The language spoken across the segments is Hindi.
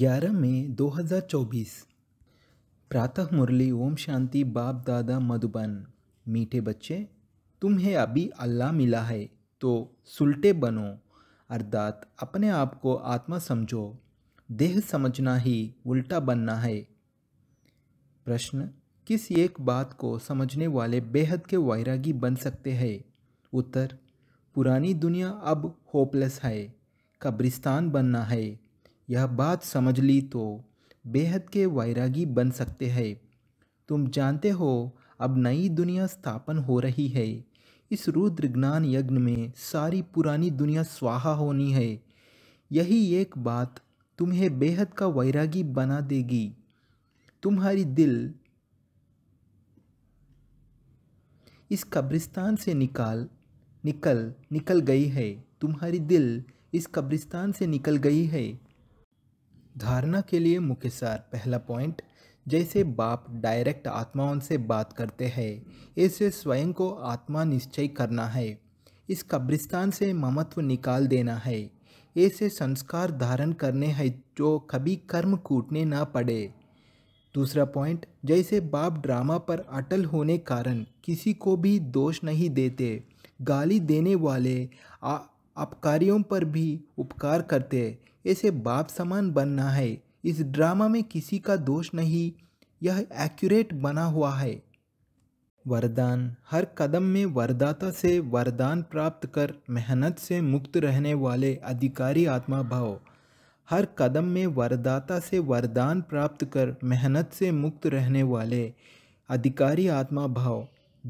ग्यारह मई 2024 प्रातः मुरली ओम शांति बाप दादा मधुबन मीठे बच्चे तुम्हें अभी अल्लाह मिला है तो सुलटे बनो अर्थात अपने आप को आत्मा समझो देह समझना ही उल्टा बनना है प्रश्न किस एक बात को समझने वाले बेहद के वैरागी बन सकते हैं उत्तर पुरानी दुनिया अब होपलेस है कब्रिस्तान बनना है यह बात समझ ली तो बेहद के वैरागी बन सकते हैं तुम जानते हो अब नई दुनिया स्थापन हो रही है इस रुद्र ज्ञान यज्ञ में सारी पुरानी दुनिया स्वाहा होनी है यही एक बात तुम्हें बेहद का वैरागी बना देगी तुम्हारी दिल इस कब्रिस्तान से निकाल निकल निकल गई है तुम्हारी दिल इस कब्रिस्तान से निकल गई है धारणा के लिए मुख्य सार पहला पॉइंट जैसे बाप डायरेक्ट आत्माओं से बात करते हैं ऐसे स्वयं को आत्मा निश्चय करना है इस कब्रिस्तान से ममत्व निकाल देना है ऐसे संस्कार धारण करने हैं जो कभी कर्म कूटने ना पड़े दूसरा पॉइंट जैसे बाप ड्रामा पर अटल होने कारण किसी को भी दोष नहीं देते गाली देने वाले अपकारियों पर भी उपकार करते ऐसे बाप समान बनना है इस ड्रामा में किसी का दोष नहीं यह एक्यूरेट बना हुआ है वरदान हर कदम में वरदाता से वरदान प्राप्त कर मेहनत से मुक्त रहने वाले अधिकारी आत्मा भाव हर कदम में वरदाता से वरदान प्राप्त कर मेहनत से मुक्त रहने वाले अधिकारी आत्मा भाव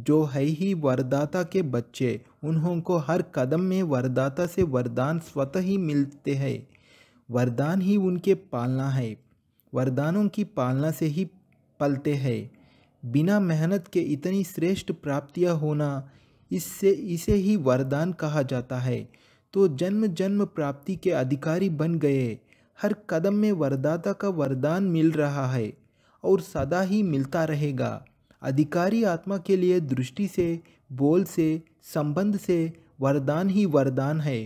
जो है ही वरदाता के बच्चे उन्हों को हर कदम में वरदाता से वरदान स्वतः ही मिलते हैं वरदान ही उनके पालना है वरदानों की पालना से ही पलते हैं बिना मेहनत के इतनी श्रेष्ठ प्राप्तियां होना इससे इसे ही वरदान कहा जाता है तो जन्म जन्म प्राप्ति के अधिकारी बन गए हर कदम में वरदाता का वरदान मिल रहा है और सदा ही मिलता रहेगा अधिकारी आत्मा के लिए दृष्टि से बोल से संबंध से वरदान ही वरदान है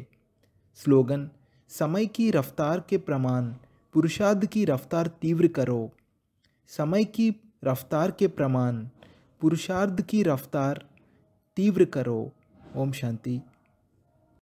स्लोगन समय की रफ्तार के प्रमाण पुरुषार्थ की रफ्तार तीव्र करो समय की रफ्तार के प्रमाण पुरुषार्थ की रफ्तार तीव्र करो ओम शांति